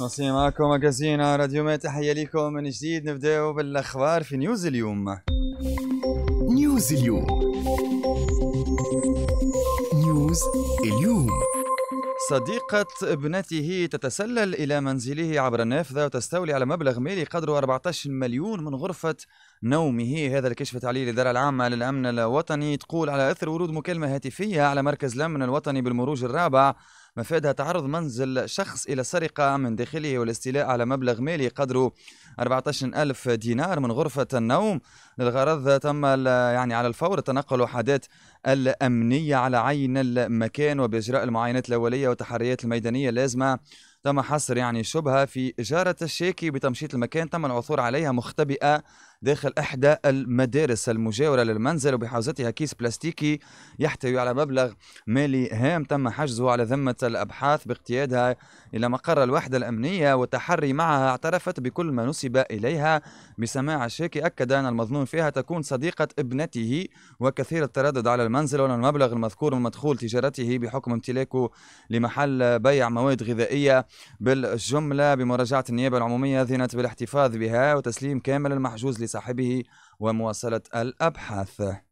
نصي معكم مجازينا راديو ما تحية ليكم من جديد نبداو بالاخبار في نيوز اليوم نيوز اليوم نيوز اليوم صديقة ابنته تتسلل إلى منزله عبر النافذة وتستولي على مبلغ مالي قدره 14 مليون من غرفة نومه هذا الكشف عليه الإدارة العامة للأمن الوطني تقول على أثر ورود مكالمة هاتفية على مركز الأمن الوطني بالمروج الرابع مفادها تعرض منزل شخص إلى السرقة من داخله والاستيلاء على مبلغ مالي قدره 14 ألف دينار من غرفة النوم للغرض تم يعني على الفور تنقل وحدات الأمنية على عين المكان وبإجراء المعاينات الأولية والتحريات الميدانية اللازمة تم حصر يعني شبهة في جارة الشاكي بتمشيط المكان تم العثور عليها مختبئة داخل إحدى المدارس المجاورة للمنزل وبحوزتها كيس بلاستيكي يحتوي على مبلغ مالي هام تم حجزه على ذمة الأبحاث باقتيادها إلى مقر الوحدة الأمنية والتحري معها اعترفت بكل ما نسب إليها بسماع الشاكي أكد أن المظنون فيها تكون صديقة ابنته وكثير التردد على المنزل وأن المبلغ المذكور من مدخول تجارته بحكم امتلاكه لمحل بيع مواد غذائية بالجملة بمراجعة النيابة العمومية ذنت بالاحتفاظ بها وتسليم كامل المحجوز لصاحبه ومواصلة الأبحاث